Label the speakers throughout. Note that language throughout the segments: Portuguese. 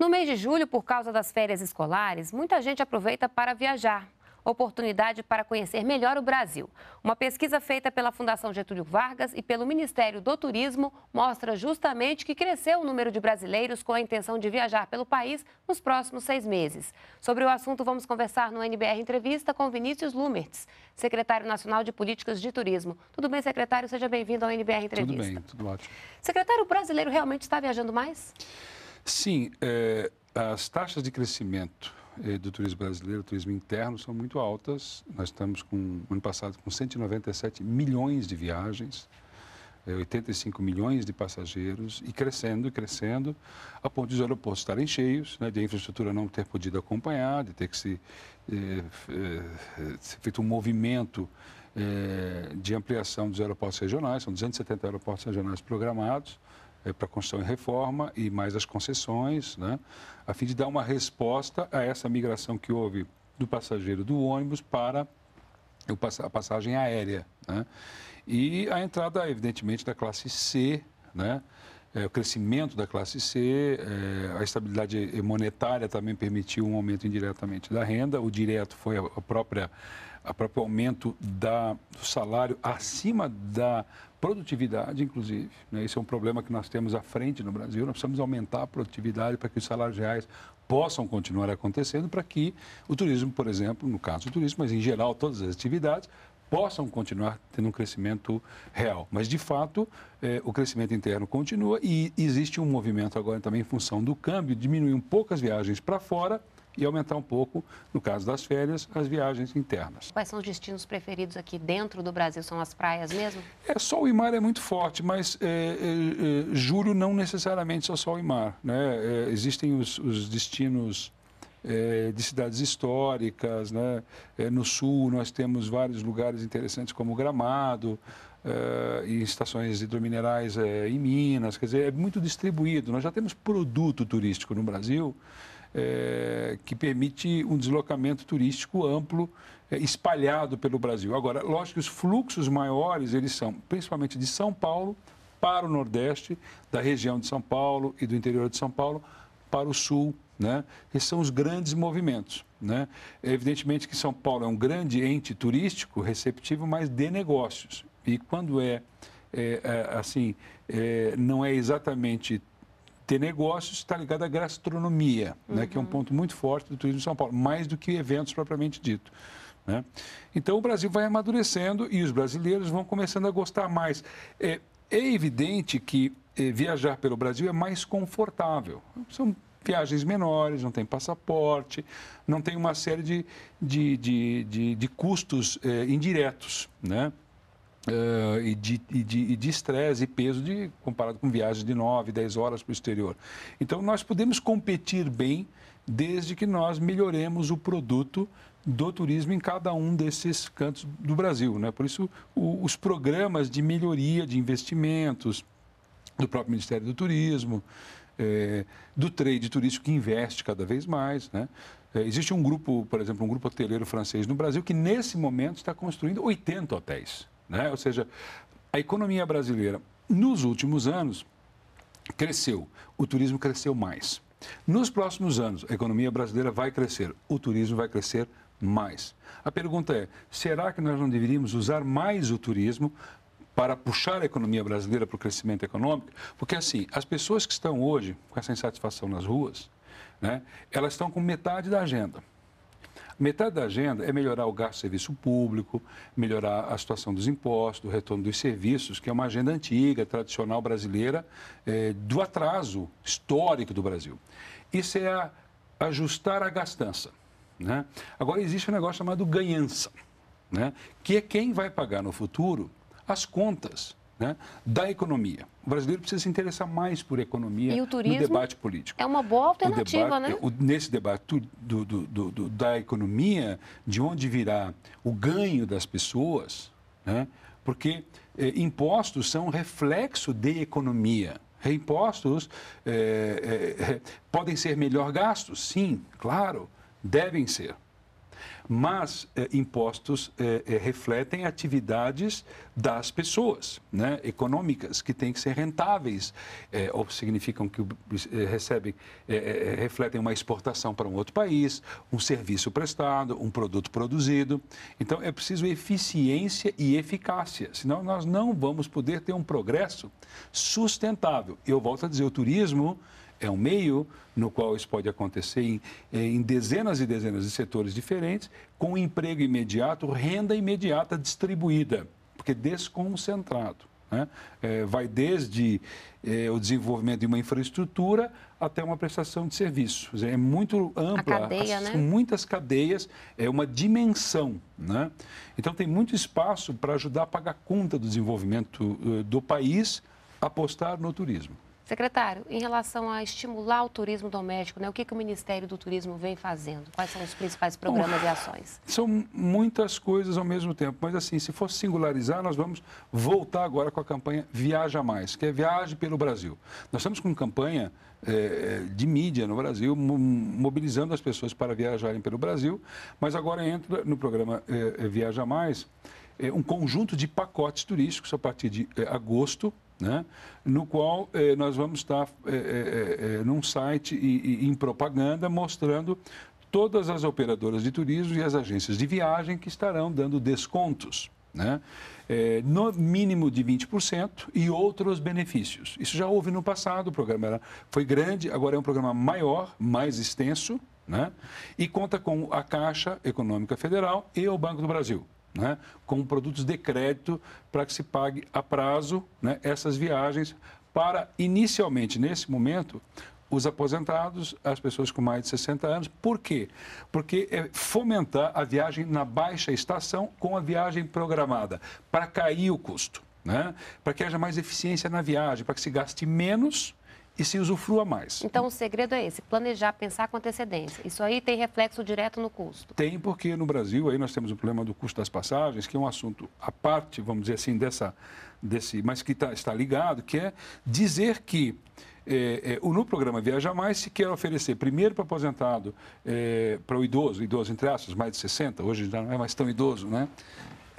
Speaker 1: No mês de julho, por causa das férias escolares, muita gente aproveita para viajar. Oportunidade para conhecer melhor o Brasil. Uma pesquisa feita pela Fundação Getúlio Vargas e pelo Ministério do Turismo mostra justamente que cresceu o número de brasileiros com a intenção de viajar pelo país nos próximos seis meses. Sobre o assunto, vamos conversar no NBR Entrevista com Vinícius Lumertz, secretário nacional de Políticas de Turismo. Tudo bem, secretário? Seja bem-vindo ao NBR Entrevista. Tudo bem, tudo ótimo. Secretário, o brasileiro realmente está viajando mais?
Speaker 2: Sim, é, as taxas de crescimento é, do turismo brasileiro, turismo interno, são muito altas. Nós estamos com, ano passado, com 197 milhões de viagens, é, 85 milhões de passageiros e crescendo, crescendo, a ponto de os aeroportos estarem cheios, né, de a infraestrutura não ter podido acompanhar, de ter que se, é, é, ser feito um movimento é, de ampliação dos aeroportos regionais, são 270 aeroportos regionais programados, é, para construção e reforma e mais as concessões, né, a fim de dar uma resposta a essa migração que houve do passageiro do ônibus para a passagem aérea. Né, e a entrada, evidentemente, da classe C, né, é, o crescimento da classe C, é, a estabilidade monetária também permitiu um aumento indiretamente da renda, o direto foi a, própria a próprio aumento da, do salário acima da produtividade, inclusive. Né? Esse é um problema que nós temos à frente no Brasil. Nós precisamos aumentar a produtividade para que os salários reais possam continuar acontecendo, para que o turismo, por exemplo, no caso do turismo, mas em geral todas as atividades, possam continuar tendo um crescimento real. Mas, de fato, eh, o crescimento interno continua e existe um movimento agora também em função do câmbio, diminuir um pouco as viagens para fora e aumentar um pouco, no caso das férias, as viagens internas.
Speaker 1: Quais são os destinos preferidos aqui dentro do Brasil? São as praias mesmo?
Speaker 2: É, sol e mar é muito forte, mas é, é, juro não necessariamente só sol e mar. Né? existem os, os destinos é, de cidades históricas. Né? É, no sul, nós temos vários lugares interessantes, como Gramado, é, e estações hidrominerais é, em Minas. Quer dizer, é muito distribuído. Nós já temos produto turístico no Brasil. É, que permite um deslocamento turístico amplo, é, espalhado pelo Brasil. Agora, lógico que os fluxos maiores, eles são principalmente de São Paulo para o Nordeste, da região de São Paulo e do interior de São Paulo, para o sul. Né? Esses são os grandes movimentos. Né? Evidentemente que São Paulo é um grande ente turístico receptivo, mas de negócios. E quando é, é, é assim, é, não é exatamente de negócios, está ligado à gastronomia, uhum. né? que é um uhum. ponto muito forte do turismo de São Paulo, mais do que eventos propriamente dito. Né? Então o Brasil vai amadurecendo e os brasileiros vão começando a gostar mais. É, é evidente que eh, viajar pelo Brasil é mais confortável. São viagens menores, não tem passaporte, não tem uma série de, de, de, de, de custos eh, indiretos, né? Uh, e de estresse e, de, e, peso de, comparado com viagens de 9, 10 horas para o exterior. Então, nós podemos competir bem desde que nós melhoremos o produto do turismo em cada um desses cantos do Brasil. Né? Por isso, o, os programas de melhoria de investimentos, do próprio Ministério do Turismo, é, do trade turístico que investe cada vez mais. Né? É, existe um grupo, por exemplo, um grupo hoteleiro francês no Brasil que nesse momento está construindo 80 hotéis. Né? Ou seja, a economia brasileira nos últimos anos cresceu, o turismo cresceu mais. Nos próximos anos, a economia brasileira vai crescer, o turismo vai crescer mais. A pergunta é: será que nós não deveríamos usar mais o turismo para puxar a economia brasileira para o crescimento econômico, porque assim, as pessoas que estão hoje com essa insatisfação nas ruas, né, elas estão com metade da agenda. Metade da agenda é melhorar o gasto de serviço público, melhorar a situação dos impostos, o retorno dos serviços, que é uma agenda antiga, tradicional brasileira, é, do atraso histórico do Brasil. Isso é a, ajustar a gastança. Né? Agora, existe um negócio chamado ganhança, né? que é quem vai pagar no futuro as contas né, da economia. O brasileiro precisa se interessar mais por economia e o turismo no debate político. É
Speaker 1: uma boa alternativa, debate, né? O,
Speaker 2: nesse debate do, do, do, da economia, de onde virá o ganho das pessoas, né, porque eh, impostos são reflexo de economia. Reimpostos eh, eh, eh, podem ser melhor gastos? Sim, claro, devem ser. Mas eh, impostos eh, eh, refletem atividades das pessoas, né, econômicas, que têm que ser rentáveis, eh, ou significam que eh, recebem, eh, refletem uma exportação para um outro país, um serviço prestado, um produto produzido. Então é preciso eficiência e eficácia, senão nós não vamos poder ter um progresso sustentável. Eu volto a dizer, o turismo é um meio no qual isso pode acontecer em, eh, em, dezenas e dezenas de setores diferentes, com emprego imediato, renda imediata distribuída, porque desconcentrado. Né? É, vai desde é, o desenvolvimento de uma infraestrutura até uma prestação de serviço. É muito ampla, cadeia, as, né? muitas cadeias, é uma dimensão. Né? Então, tem muito espaço para ajudar a pagar conta do desenvolvimento do país, apostar no turismo.
Speaker 1: Secretário, em relação a estimular o turismo doméstico, né, o que, que o Ministério do Turismo vem fazendo? Quais são os principais programas Bom, e ações?
Speaker 2: São muitas coisas ao mesmo tempo, mas assim, se for singularizar, nós vamos voltar agora com a campanha Viaja Mais, que é Viaje pelo Brasil. Nós estamos com campanha é, de mídia no Brasil, mobilizando as pessoas para viajarem pelo Brasil, mas agora entra no programa é, Viaja Mais um conjunto de pacotes turísticos a partir de agosto né? no qual eh, nós vamos estar eh eh, eh, eh, num site e, e, em propaganda mostrando todas as operadoras de turismo e as agências de viagem que estarão dando descontos, né? Eh, no mínimo de 20% e outros benefícios. Isso já houve no passado, o programa era, foi grande, agora é um programa maior, mais extenso, né? e conta com a Caixa Econômica Federal e o Banco do Brasil né, com produtos de crédito para que se pague a prazo né, essas viagens para, inicialmente, nesse momento, os aposentados, as pessoas com mais de 60 anos. Por quê? Porque é fomentar a viagem na baixa estação com a viagem programada, para cair o custo, né? para que haja mais eficiência na viagem, para que se gaste menos e se usufrua mais.
Speaker 1: Então, o segredo é esse, planejar, pensar com antecedência. Isso aí tem reflexo direto no custo.
Speaker 2: Tem, porque no Brasil aí nós temos o problema do custo das passagens, que é um assunto à parte, vamos dizer assim, dessa, desse, mas que tá, está ligado, que é dizer que é, é, no programa Viaja Mais se quer oferecer primeiro para o aposentado, é, para o idoso, idoso entre aspas, mais de 60, hoje já não é mais tão idoso, né?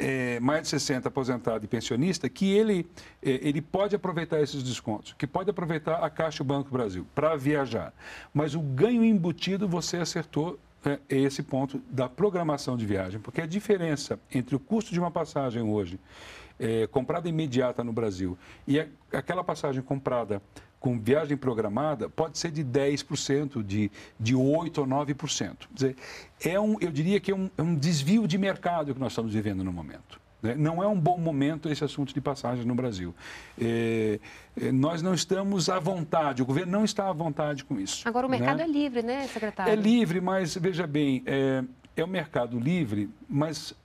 Speaker 2: é, mais de 60 aposentado e pensionista que ele, é, ele pode aproveitar esses descontos, que pode aproveitar a Caixa o Banco Brasil para viajar. Mas o ganho embutido você acertou é esse ponto da programação de viagem, porque a diferença entre o custo de uma passagem hoje é, comprada imediata no Brasil e a, aquela passagem comprada com viagem programada pode ser de 10%, de, de 8% ou 9%. Quer dizer, é um, eu diria que é um, é um desvio de mercado que nós estamos vivendo no momento. Né? Não é um bom momento esse assunto de passagens no Brasil. É, é, nós não estamos à vontade, o governo não está à vontade com isso.
Speaker 1: Agora, o né? mercado né? é livre, né, secretário? É livre,
Speaker 2: mas veja bem, é, é um mercado livre, mas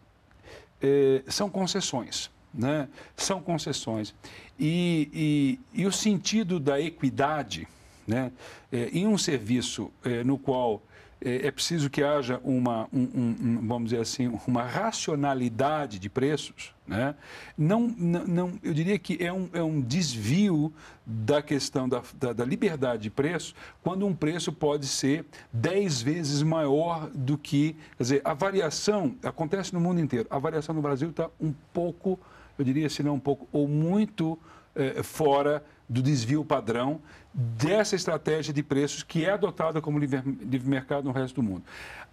Speaker 2: é, são concessões né, são concessões. E, e, e, o sentido da equidade né, é, em um serviço é, no qual é, é, preciso que haja uma, um, um, um, vamos dizer assim, uma racionalidade de preços, né, não, não, eu diria que é um, é um desvio da questão da, da, da liberdade de preço, quando um preço pode ser 10 vezes maior do que. Quer dizer, a variação acontece no mundo inteiro, a variação no Brasil está um pouco eu diria, se não um pouco ou muito eh, fora do desvio padrão dessa estratégia de preços que é adotada como livre, livre mercado no resto do mundo.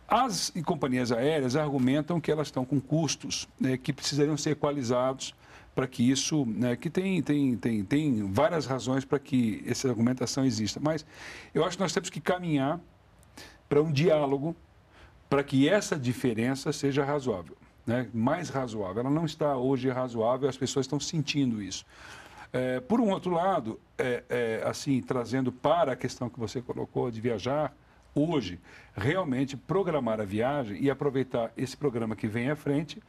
Speaker 2: As companhias aéreas argumentam que elas estão com custos né, que precisariam ser equalizados para que isso, né, que tem, tem, tem, tem várias razões para que essa argumentação exista. Mas eu acho que nós temos que caminhar para um diálogo para que essa diferença seja razoável né, mais razoável. Ela não está hoje razoável, as pessoas estão sentindo isso. É, por um outro lado, é, é, assim, trazendo para a questão que você colocou de viajar, hoje, realmente programar a viagem e aproveitar esse programa que vem à frente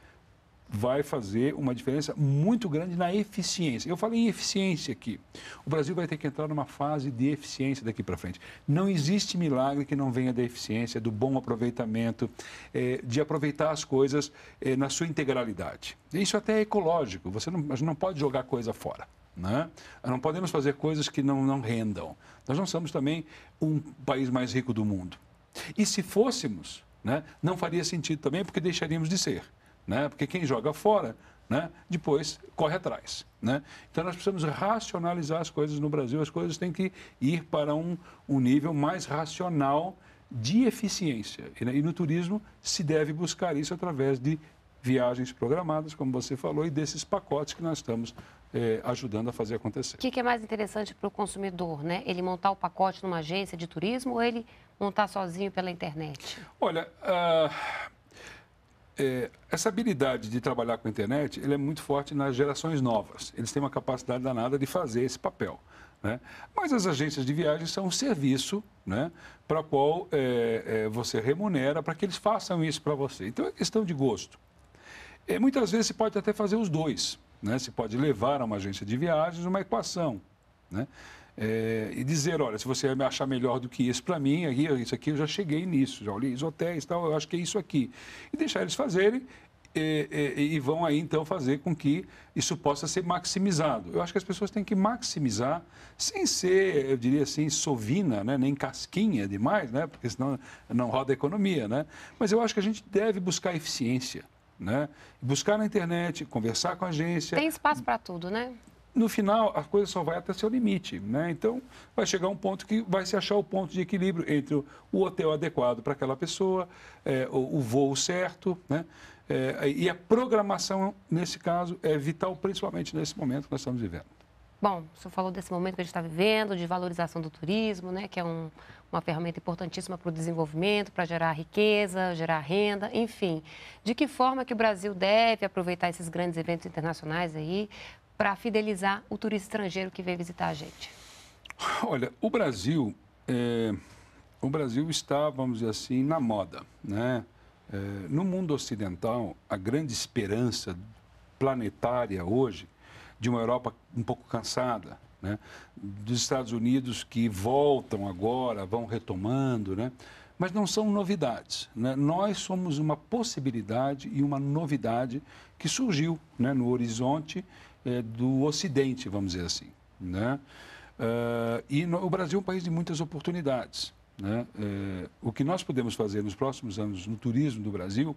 Speaker 2: vai fazer uma diferença muito grande na eficiência. Eu falei em eficiência aqui. O Brasil vai ter que entrar numa fase de eficiência daqui para frente. Não existe milagre que não venha da eficiência, do bom aproveitamento, é, de aproveitar as coisas é, na sua integralidade. Isso até é ecológico, você não, não pode jogar coisa fora. Né? Não podemos fazer coisas que não, não rendam. Nós não somos também um país mais rico do mundo. E se fôssemos, né, não faria sentido também, porque deixaríamos de ser né? porque quem joga fora né? depois corre atrás. Né? Então nós precisamos racionalizar as coisas no Brasil, as coisas têm que ir para um, um nível mais racional de eficiência. E, né? e no turismo se deve buscar isso através de viagens programadas, como você falou, e desses pacotes que nós estamos eh, ajudando a fazer acontecer. O
Speaker 1: que, que é mais interessante para o consumidor? Né? Ele montar o pacote numa agência de turismo ou ele montar sozinho pela internet?
Speaker 2: Olha, uh é, essa habilidade de trabalhar com a internet ele é muito forte nas gerações novas. Eles têm uma capacidade danada de fazer esse papel. Né? Mas as agências de viagens são um serviço né, para qual é, é, você remunera para que eles façam isso para você. Então é questão de gosto. E é, muitas vezes se pode até fazer os dois. Né? Se pode levar a uma agência de viagens uma equação. Né? É, e dizer, olha, se você me achar melhor do que isso para mim, aqui, isso aqui eu já cheguei nisso, já olhei os hotéis tal, eu acho que é isso aqui. E deixar eles fazerem e, é, é, e, e, vão aí então fazer com que isso possa ser maximizado. Eu acho que as pessoas têm que maximizar sem ser, eu diria assim, sovina, né? nem casquinha demais, né? porque senão não roda a economia. Né? Mas eu acho que a gente deve buscar eficiência. Né? Buscar na internet, conversar com a agência. Tem espaço para tudo, né? no final, a coisa só vai até seu limite. Né? Então, vai chegar um ponto que vai se achar o ponto de equilíbrio entre o hotel adequado para aquela pessoa, é, o, o, voo certo. Né? É, e a programação, nesse caso, é vital, principalmente nesse momento que nós estamos vivendo.
Speaker 1: Bom, o senhor falou desse momento que a gente está vivendo, de valorização do turismo, né, que é um, uma ferramenta importantíssima para o desenvolvimento, para gerar riqueza, gerar renda, enfim. De que forma que o Brasil deve aproveitar esses grandes eventos internacionais aí para fidelizar o turista estrangeiro que vem visitar a gente?
Speaker 2: Olha, o Brasil, é, o Brasil está, vamos dizer assim, na moda, né? É, no mundo ocidental, a grande esperança planetária hoje de uma Europa um pouco cansada, né? dos Estados Unidos que voltam agora, vão retomando, né? Mas não são novidades. Né? Nós somos uma possibilidade e uma novidade que surgiu né, no horizonte eh, do Ocidente, vamos dizer assim. Né? Uh, e no, o Brasil é um país de muitas oportunidades. Né? Eh, o que nós podemos fazer nos próximos anos no turismo do Brasil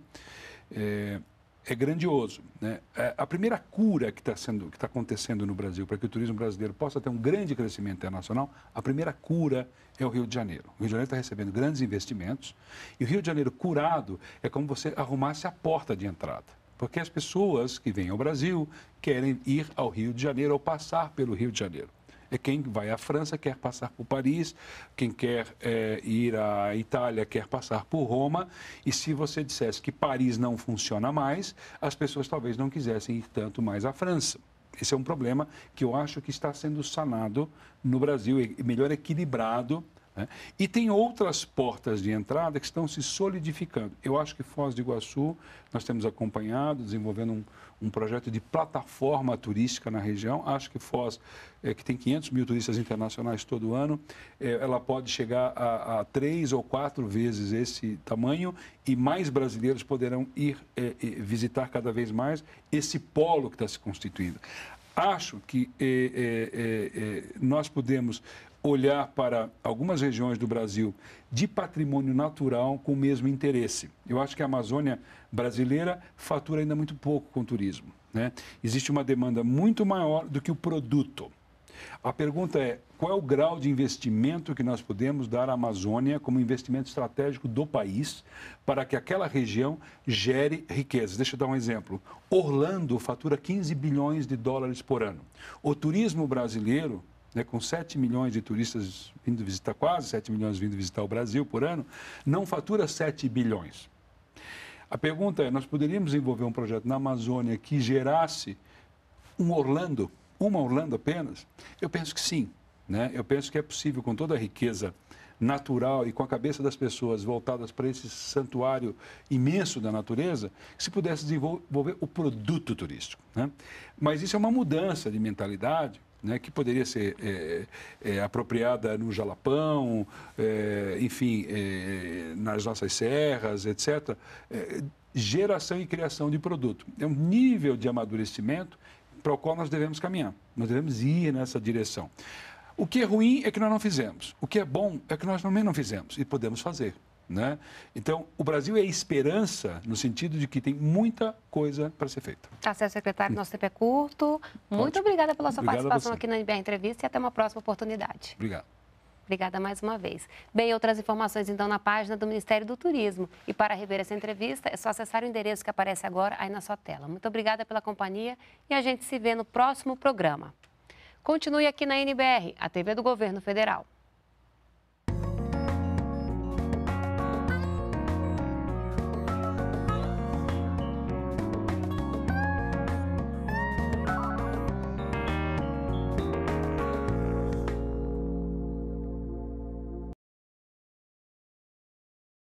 Speaker 2: é é grandioso. Né? É, a primeira cura que está tá acontecendo no Brasil para que o turismo brasileiro possa ter um grande crescimento internacional, a primeira cura é o Rio de Janeiro. O Rio de Janeiro está recebendo grandes investimentos e o Rio de Janeiro curado é como você arrumasse a porta de entrada. Porque as pessoas que vêm ao Brasil querem ir ao Rio de Janeiro ou passar pelo Rio de Janeiro é quem vai à França quer passar por Paris, quem quer é, ir à Itália quer passar por Roma. E se você dissesse que Paris não funciona mais, as pessoas talvez não quisessem ir tanto mais à França. Esse é um problema que eu acho que está sendo sanado no Brasil, e melhor equilibrado né? E tem outras portas de entrada que estão se solidificando. Eu acho que Foz do Iguaçu, nós temos acompanhado, desenvolvendo um, um projeto de plataforma turística na região. Acho que Foz, é, que tem 500 mil turistas internacionais todo ano, é, ela pode chegar a, a, três ou quatro vezes esse tamanho e mais brasileiros poderão ir é, é visitar cada vez mais esse polo que está se constituindo acho que é, é, nós podemos olhar para algumas regiões do Brasil de patrimônio natural com o mesmo interesse. Eu acho que a Amazônia brasileira fatura ainda muito pouco com turismo. Né? Existe uma demanda muito maior do que o produto. A pergunta é: qual é o grau de investimento que nós podemos dar à Amazônia como investimento estratégico do país para que aquela região gere riquezas? Deixa eu dar um exemplo. Orlando fatura 15 bilhões de dólares por ano. O turismo brasileiro né, com 7 milhões de turistas vindo visitar, quase 7 milhões vindo visitar o Brasil por ano, não fatura 7 bilhões. A pergunta é: nós poderíamos envolver um projeto na Amazônia que gerasse um Orlando, uma Orlando apenas? Eu penso que sim. Né? Eu penso que é possível, com toda a riqueza natural e com a cabeça das pessoas voltadas para esse santuário imenso da natureza, se pudesse desenvolver o produto turístico. Né? Mas isso é uma mudança de mentalidade né, que poderia ser é, é, apropriada no Jalapão, é, enfim, é, nas nossas serras, etc. É, geração e criação de produto. É um nível de amadurecimento para o qual nós devemos caminhar, nós devemos ir nessa direção. O que é ruim é que nós não fizemos, o que é bom é que nós também não fizemos e podemos fazer. Né? Então, o Brasil é esperança no sentido de que tem muita coisa para ser feita.
Speaker 1: Tá certo, secretário. Hum. Nosso tempo é curto. Muito Ótimo. obrigada pela sua Obrigado participação aqui na NBR Entrevista e até uma próxima oportunidade. Obrigado. Obrigada mais uma vez. Bem, outras informações então na página do Ministério do Turismo. E para rever essa entrevista, é só acessar o endereço que aparece agora aí na sua tela. Muito obrigada pela companhia e a gente se vê no próximo programa. Continue aqui na NBR, a TV do Governo Federal.